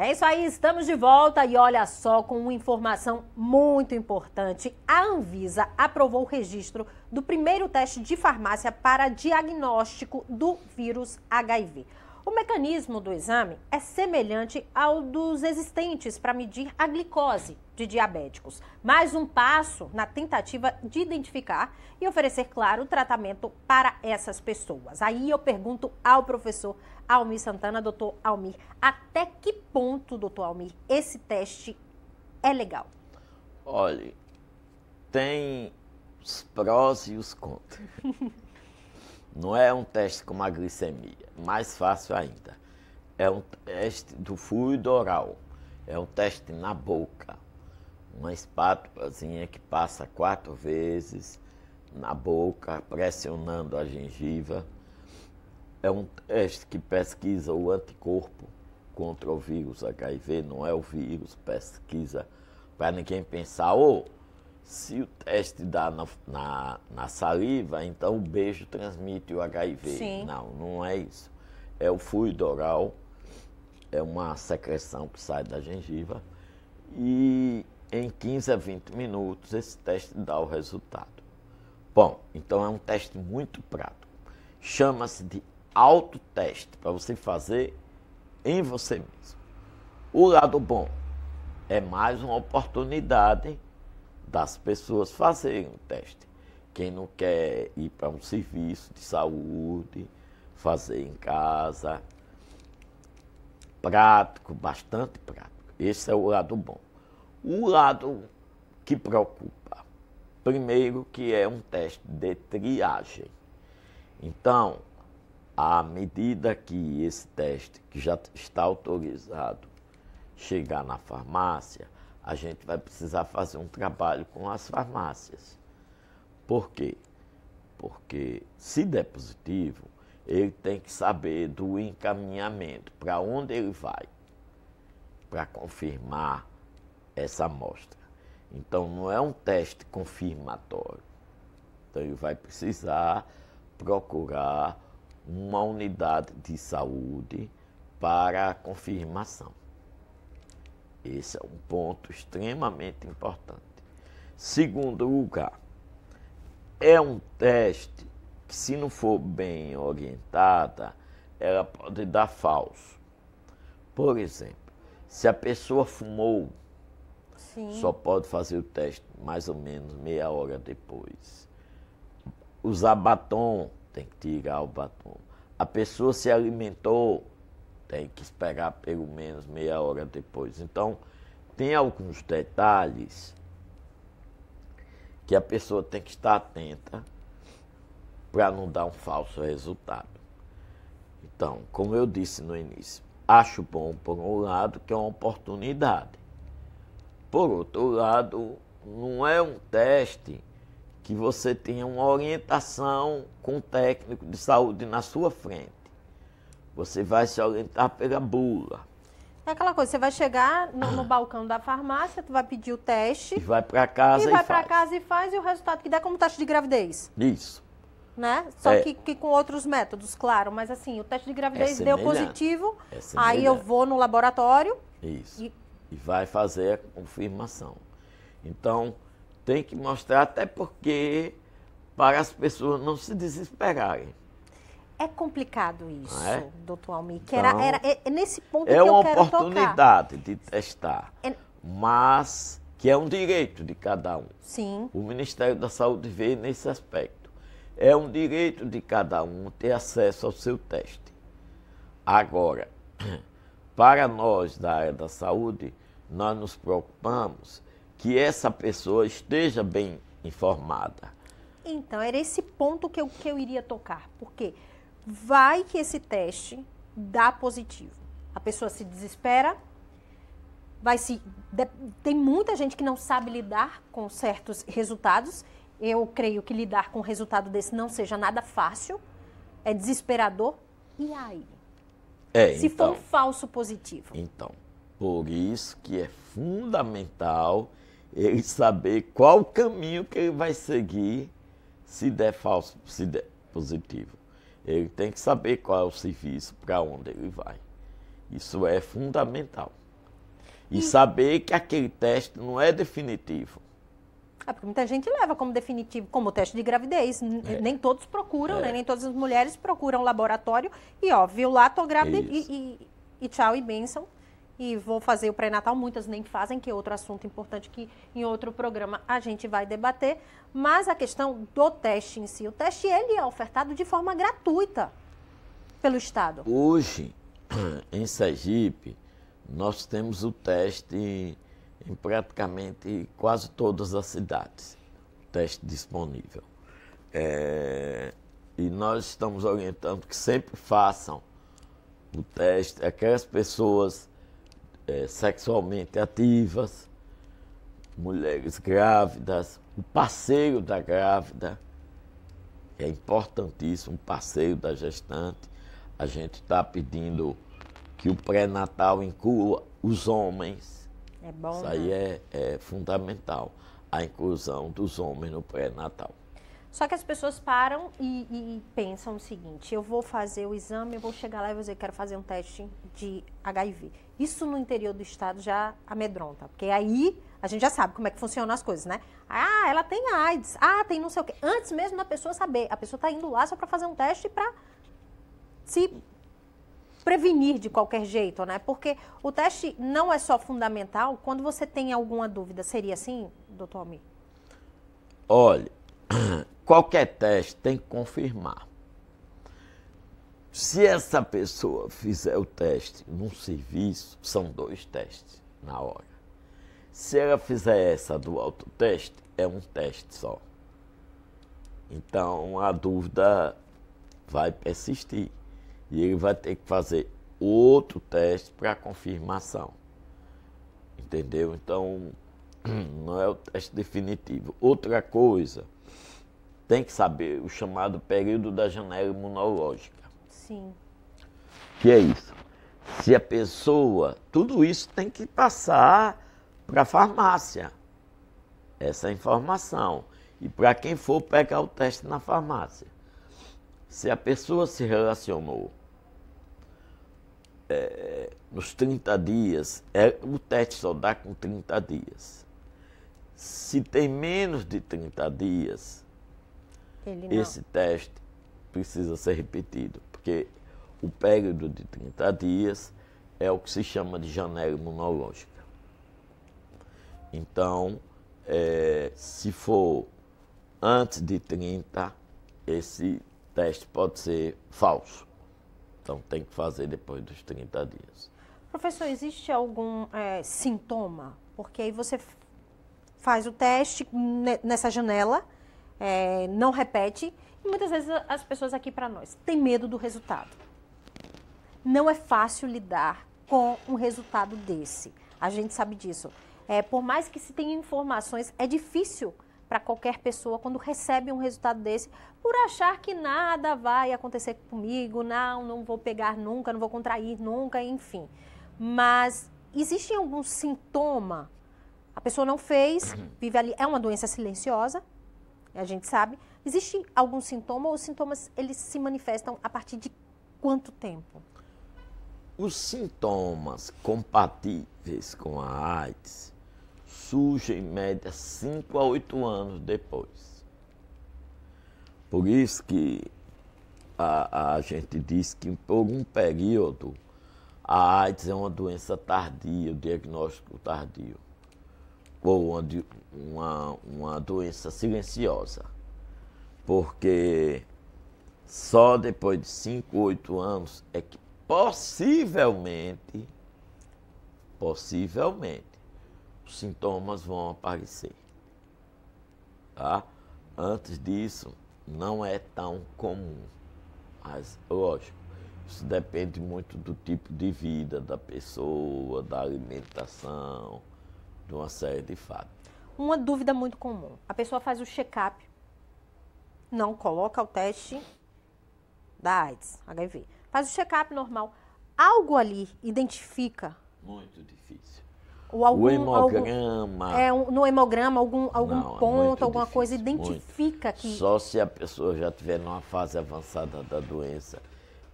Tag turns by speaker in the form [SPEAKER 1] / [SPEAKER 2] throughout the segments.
[SPEAKER 1] É isso aí, estamos de volta e olha só com uma informação muito importante. A Anvisa aprovou o registro do primeiro teste de farmácia para diagnóstico do vírus HIV. O mecanismo do exame é semelhante ao dos existentes para medir a glicose, de diabéticos. Mais um passo na tentativa de identificar e oferecer, claro, tratamento para essas pessoas. Aí eu pergunto ao professor Almir Santana, doutor Almir, até que ponto, doutor Almir, esse teste é legal?
[SPEAKER 2] Olha, tem os prós e os contras. Não é um teste como a glicemia, mais fácil ainda. É um teste do fluido oral, é um teste na boca uma espátulazinha é que passa quatro vezes na boca, pressionando a gengiva. É um teste que pesquisa o anticorpo contra o vírus HIV, não é o vírus, pesquisa para ninguém pensar, ou oh, se o teste dá na, na, na, saliva, então o beijo transmite o HIV. Sim. Não, não é isso. É o fluido oral, é uma secreção que sai da gengiva e em 15 a 20 minutos esse teste dá o resultado. Bom, então é um teste muito prático. Chama-se de autoteste para você fazer em você mesmo. O lado bom é mais uma oportunidade das pessoas fazerem o teste. Quem não quer ir para um serviço de saúde, fazer em casa. Prático, bastante prático. Esse é o lado bom. O lado que preocupa, primeiro que é um teste de triagem. Então, à medida que esse teste que já está autorizado chegar na farmácia, a gente vai precisar fazer um trabalho com as farmácias. Por quê? Porque se der positivo, ele tem que saber do encaminhamento, para onde ele vai, para confirmar essa amostra. Então não é um teste confirmatório. Então ele vai precisar procurar uma unidade de saúde para a confirmação. Esse é um ponto extremamente importante. Segundo lugar, é um teste que, se não for bem orientada, ela pode dar falso. Por exemplo, se a pessoa fumou Sim. Só pode fazer o teste mais ou menos meia hora depois. Usar batom, tem que tirar o batom. A pessoa se alimentou, tem que esperar pelo menos meia hora depois. Então, tem alguns detalhes que a pessoa tem que estar atenta para não dar um falso resultado. Então, como eu disse no início, acho bom, por um lado, que é uma oportunidade. Por outro lado, não é um teste que você tenha uma orientação com o técnico de saúde na sua frente. Você vai se orientar pela bula.
[SPEAKER 1] É aquela coisa, você vai chegar no, no balcão da farmácia, tu vai pedir o teste. E
[SPEAKER 2] vai para casa e, E vai para
[SPEAKER 1] casa e faz e o resultado que dá é como teste de gravidez. Isso. Né? Só é. que, que, com outros métodos, claro, mas assim, o teste de gravidez é deu positivo, é aí eu vou no laboratório
[SPEAKER 2] Isso. e e vai fazer a confirmação. Então, tem que mostrar até porque para as pessoas não se desesperarem.
[SPEAKER 1] É complicado isso, é? doutor Almir, que então, era, era, é, é nesse ponto é que eu quero tocar. É uma oportunidade
[SPEAKER 2] de testar, é... mas que é um direito de cada um. Sim. O Ministério da Saúde vê nesse aspecto. É um direito de cada um ter acesso ao seu teste. Agora, para nós da área da saúde, nós nos preocupamos que essa pessoa esteja bem informada.
[SPEAKER 1] Então, era esse ponto que eu, que eu iria tocar. Porque vai que esse teste dá positivo. A pessoa se desespera, vai se. De, tem muita gente que não sabe lidar com certos resultados. Eu creio que lidar com um resultado desse não seja nada fácil. É desesperador. E aí?
[SPEAKER 2] É, se então, for um então.
[SPEAKER 1] falso positivo.
[SPEAKER 2] Então, por isso que é fundamental ele saber qual o caminho que ele vai seguir se der falso, se der positivo. Ele tem que saber qual é o serviço, para onde ele vai. Isso é fundamental. E, saber que aquele teste não é definitivo.
[SPEAKER 1] É porque muita gente leva como definitivo, como teste de gravidez. É. Nem todos procuram, né? é. né? nem todas as mulheres procuram laboratório. E ó, viu lá, tô grávida é e, e, e tchau e bênção e vou fazer o pré-natal, muitas nem fazem, que é outro assunto importante que em outro programa a gente vai debater, mas a questão do teste em si, o teste ele é ofertado de forma gratuita pelo Estado.
[SPEAKER 2] Hoje, em Sergipe, nós temos o teste em praticamente quase todas as cidades, o teste disponível. É, e nós estamos orientando que sempre façam o teste, aquelas é pessoas é, sexualmente ativas, mulheres grávidas, o parceiro da grávida é importantíssimo, o parceiro da gestante. A gente está pedindo que o pré-natal inclua os homens.
[SPEAKER 1] É bom. Isso né? aí
[SPEAKER 2] é, é fundamental, a inclusão dos homens no pré-natal.
[SPEAKER 1] Só que as pessoas param e, e, pensam o seguinte: eu vou fazer o exame, eu vou chegar lá e vou dizer que quero fazer um teste de HIV. Isso no interior do estado já amedronta, porque aí a gente já sabe como é que funcionam as coisas, né? Ah, ela tem AIDS, ah, tem não sei o quê. Antes mesmo da pessoa saber, a pessoa está indo lá só para fazer um teste para se prevenir de qualquer jeito, né? Porque o teste não é só fundamental. Quando você tem alguma dúvida, seria assim, doutor Almir?
[SPEAKER 2] Olha, qualquer teste tem que confirmar. Se essa pessoa fizer o teste num serviço, são dois testes na hora. Se ela fizer essa do autoteste, é um teste só. Então a dúvida vai persistir e ele vai ter que fazer outro teste para confirmação. Entendeu? Então não é o teste definitivo. Outra coisa tem que saber o chamado período da janela imunológica. Sim. Que é isso. Se a pessoa, tudo isso tem que passar para a farmácia. Essa é informação. E para quem for pegar o teste na farmácia. Se a pessoa se relacionou é, nos 30 dias, é, o teste só dá com 30 dias. Se tem menos de 30 dias, ele Esse teste precisa ser repetido, porque o período de 30 dias é o que se chama de janela imunológica. Então, é, se for antes de 30, esse teste pode ser falso. Então, tem que fazer depois dos 30 dias.
[SPEAKER 1] Professor, existe algum é, sintoma? Porque aí você faz o teste nessa janela é, não repete. E muitas vezes as pessoas aqui para nós têm medo do resultado. Não é fácil lidar com um resultado desse. A gente sabe disso. É, por mais que se tenha informações, é difícil para qualquer pessoa quando recebe um resultado desse, por achar que nada vai acontecer comigo, não, não vou pegar nunca, não vou contrair nunca, enfim. Mas existe algum sintoma? A pessoa não fez, uhum. vive ali, é uma doença silenciosa, a gente sabe. Existe algum sintoma ou os sintomas eles se manifestam a partir de quanto tempo?
[SPEAKER 2] Os sintomas compatíveis com a AIDS surgem em média 5 a 8 anos depois. Por isso que a, a gente diz que por um período a AIDS é uma doença tardia, o diagnóstico tardio ou uma, uma doença silenciosa, porque só depois de 5, 8 anos é que possivelmente, possivelmente, os sintomas vão aparecer. Tá? Antes disso, não é tão comum. Mas, lógico, isso depende muito do tipo de vida da pessoa, da alimentação, de uma série de fatos.
[SPEAKER 1] Uma dúvida muito comum: a pessoa faz o check-up, não coloca o teste da AIDS, HIV, faz o check-up normal. Algo ali identifica?
[SPEAKER 2] Muito difícil.
[SPEAKER 1] Ou algum, o hemograma. Algum, é, um, no hemograma, algum, algum não, é ponto, é alguma difícil, coisa identifica muito. que.
[SPEAKER 2] Só se a pessoa já estiver numa fase avançada da doença,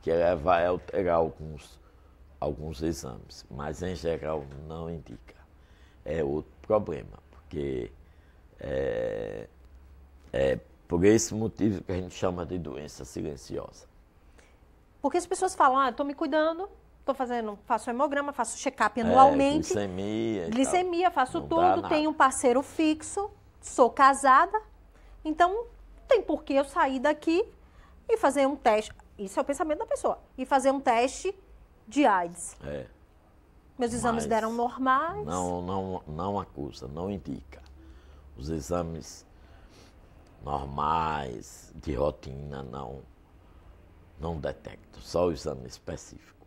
[SPEAKER 2] que ela vai alterar alguns, alguns exames, mas em geral não indica é outro problema, porque é, é por esse motivo que a gente chama de doença silenciosa.
[SPEAKER 1] Porque as pessoas falam, ah, estou me cuidando, estou fazendo, faço hemograma, faço check-up é, anualmente. É,
[SPEAKER 2] glicemia. Glicemia,
[SPEAKER 1] faço Não tudo, tenho um parceiro fixo, sou casada, então tem por que eu sair daqui e fazer um teste. Isso é o pensamento da pessoa. E fazer um teste de AIDS.
[SPEAKER 2] É. Meus exames deram
[SPEAKER 1] normais. Não,
[SPEAKER 2] não, não acusa, não indica. Os exames normais, de rotina, não, não detectam. Só o exame específico.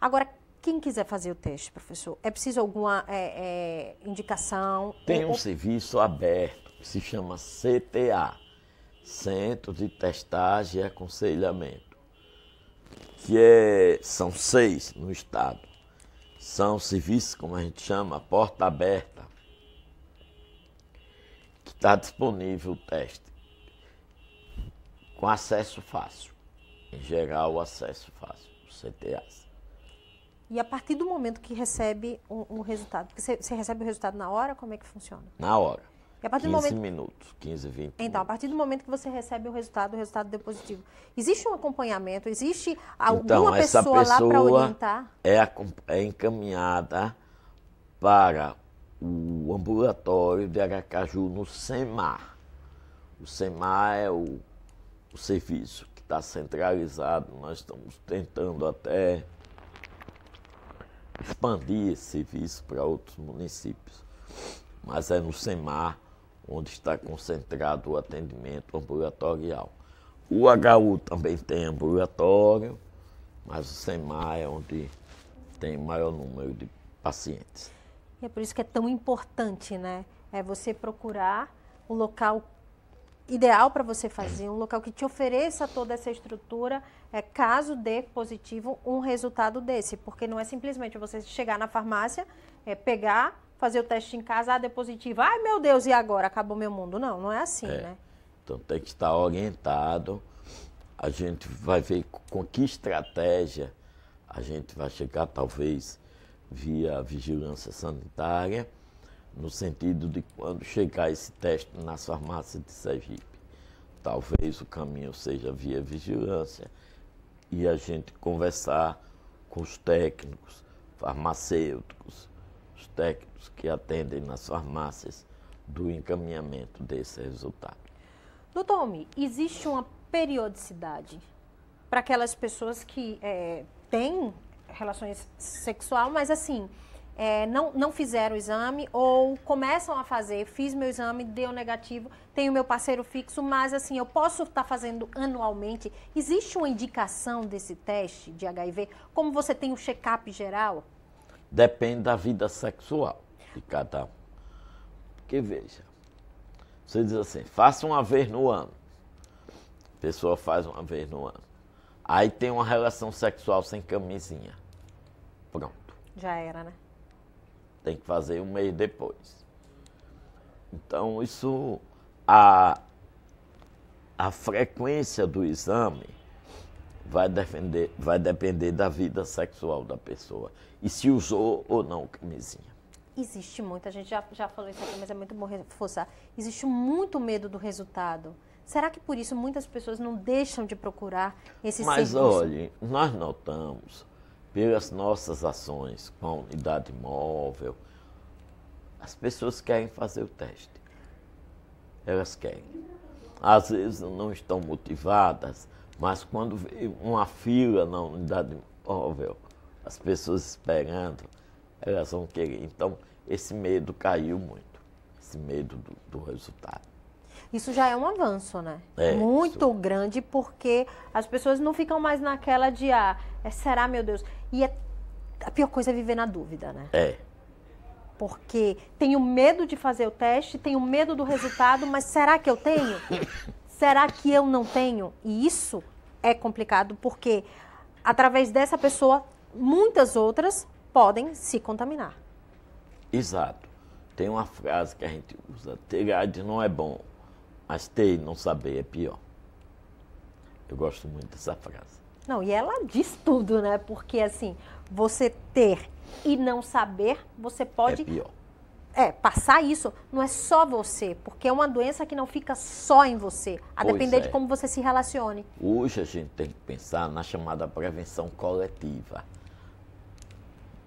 [SPEAKER 1] Agora, quem quiser fazer o teste, professor, é preciso alguma é, é, indicação? Tem um ou...
[SPEAKER 2] serviço aberto que se chama CTA Centro de Testagem e Aconselhamento que é, são seis no estado são serviços, como a gente chama, porta aberta, que está disponível o teste com acesso fácil, em geral o acesso fácil, o CTAs.
[SPEAKER 1] E a partir do momento que recebe um, um resultado, você, você recebe o resultado na hora, como é que funciona?
[SPEAKER 2] Na hora. E a partir 15 do momento... minutos, 15, 20 Então,
[SPEAKER 1] minutos. a partir do momento que você recebe o resultado, o resultado deu positivo, existe um acompanhamento? Existe alguma então, pessoa, pessoa lá para orientar?
[SPEAKER 2] É, é encaminhada para o ambulatório de Aracaju no SEMAR. O SEMAR é o, o serviço que está centralizado. Nós estamos tentando até expandir esse serviço para outros municípios. Mas é no SEMAR onde está concentrado o atendimento ambulatorial. O HU também tem ambulatório, mas o SEMAI é onde tem maior número de pacientes.
[SPEAKER 1] E é por isso que é tão importante, né? É você procurar o local ideal para você fazer, um local que te ofereça toda essa estrutura, é caso dê positivo um resultado desse, porque não é simplesmente você chegar na farmácia, é, pegar fazer o teste em casa, ah, deu positivo. Ai, meu Deus, e agora? Acabou meu mundo. Não, não é assim, é. né?
[SPEAKER 2] Então tem que estar orientado. A gente vai ver com que estratégia a gente vai chegar, talvez, via vigilância sanitária, no sentido de quando chegar esse teste nas farmácias de Sergipe. Talvez o caminho seja via vigilância e a gente conversar com os técnicos, farmacêuticos, os técnicos que atendem nas farmácias do encaminhamento desse resultado.
[SPEAKER 1] Doutor Omi, existe uma periodicidade para aquelas pessoas que é, têm relações sexual, mas assim, é, não, não fizeram o exame ou começam a fazer, fiz meu exame, deu negativo, tenho meu parceiro fixo, mas assim, eu posso estar tá fazendo anualmente. Existe uma indicação desse teste de HIV? Como você tem o um check-up geral?
[SPEAKER 2] Depende da vida sexual de cada um. Porque veja, você diz assim, faça uma vez no ano. A pessoa faz uma vez no ano. Aí tem uma relação sexual sem camisinha. Pronto. Já era, né? Tem que fazer um mês depois. Então, isso. A, a frequência do exame vai, defender, vai depender da vida sexual da pessoa e se usou ou não camisinha.
[SPEAKER 1] Existe muito, a gente já, já falou isso aqui, mas é muito bom reforçar. Existe muito medo do resultado. Será que por isso muitas pessoas não deixam de procurar esse Mas serviço? olhe,
[SPEAKER 2] nós notamos, pelas nossas ações com a unidade móvel, as pessoas querem fazer o teste. Elas querem. Às vezes não estão motivadas, mas quando uma fila na unidade móvel, as pessoas esperando, elas vão querer. Então, esse medo caiu muito, esse medo do, do resultado.
[SPEAKER 1] Isso já é um avanço, né? É, muito isso. grande, porque as pessoas não ficam mais naquela de, ah, é, será, meu Deus? E é, a pior coisa é viver na dúvida, né? É. Porque tenho medo de fazer o teste, tenho medo do resultado, mas será que eu tenho? será que eu não tenho? E isso é complicado porque através dessa pessoa muitas outras podem se contaminar.
[SPEAKER 2] Exato. Tem uma frase que a gente usa: ter não é bom, mas ter não saber é pior. Eu gosto muito dessa frase.
[SPEAKER 1] Não, e ela diz tudo, né? Porque assim, você ter e não saber, você é pode é é, passar isso não é só você, porque é uma doença que não fica só em você, a pois depender é. de como você se relacione.
[SPEAKER 2] Hoje a gente tem que pensar na chamada prevenção coletiva.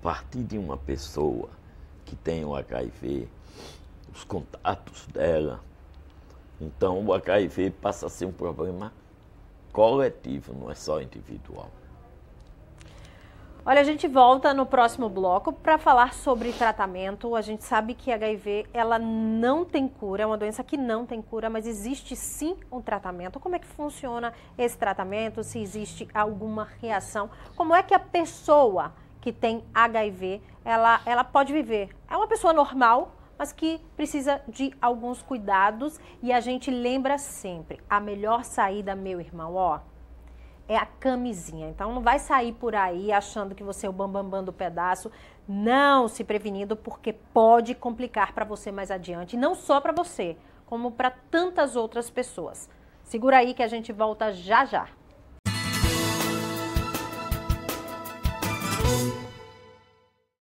[SPEAKER 2] Partir de uma pessoa que tem o HIV, os contatos dela. Então o HIV passa a ser um problema coletivo, não é só individual.
[SPEAKER 1] Olha, a gente volta no próximo bloco para falar sobre tratamento. A gente sabe que HIV ela não tem cura, é uma doença que não tem cura, mas existe sim um tratamento. Como é que funciona esse tratamento? Se existe alguma reação? Como é que a pessoa que tem HIV ela, ela pode viver? É uma pessoa normal, mas que precisa de alguns cuidados e a gente lembra sempre: a melhor saída, meu irmão, ó é a camisinha. Então não vai sair por aí achando que você é o bambambam bam, bam do pedaço, não se prevenindo, porque pode complicar para você mais adiante, não só para você, como para tantas outras pessoas. Segura aí que a gente volta já já.